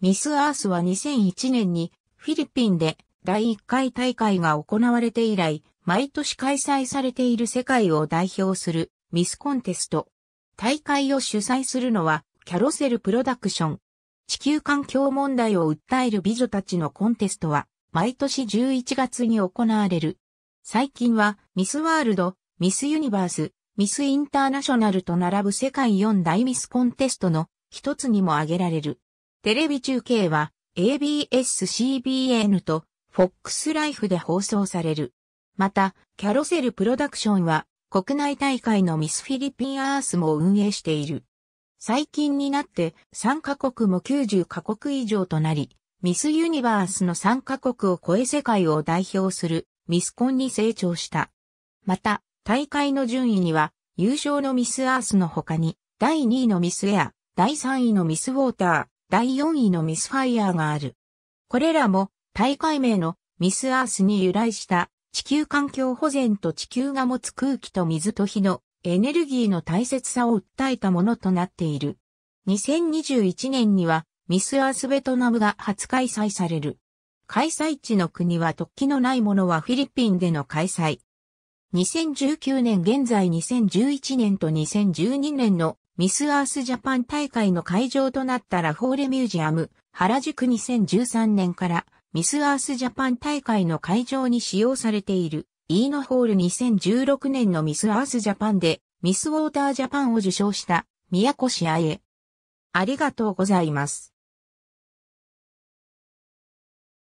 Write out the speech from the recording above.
ミス・アースは2001年にフィリピンで第1回大会が行われて以来、毎年開催されている世界を代表するミスコンテスト。大会を主催するのはキャロセルプロダクション。地球環境問題を訴える美女たちのコンテストは毎年11月に行われる。最近はミスワールド、ミスユニバース、ミスインターナショナルと並ぶ世界4大ミスコンテストの一つにも挙げられる。テレビ中継は ABS-CBN と FOX ライフで放送される。また、キャロセルプロダクションは国内大会のミスフィリピンアースも運営している。最近になって3カ国も90カ国以上となり、ミスユニバースの3カ国を超え世界を代表するミスコンに成長した。また、大会の順位には優勝のミスアースの他に、第2位のミスエア、第3位のミスウォーター、第4位のミスファイアーがある。これらも大会名のミスアースに由来した地球環境保全と地球が持つ空気と水と火のエネルギーの大切さを訴えたものとなっている。2021年にはミスアースベトナムが初開催される。開催地の国は突起のないものはフィリピンでの開催。2019年現在2011年と2012年のミスアースジャパン大会の会場となったラフォーレミュージアム、原宿2013年からミスアースジャパン大会の会場に使用されているイーノホール2016年のミスアースジャパンでミスウォータージャパンを受賞した宮越あえ。ありがとうございます。